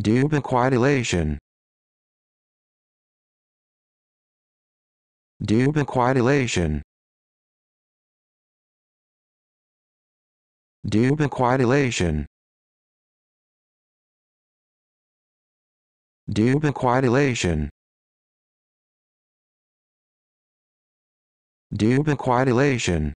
Dubiquitylation. Dubiquitylation. Dubiquitylation. Dubiquitylation. Dubiquitylation.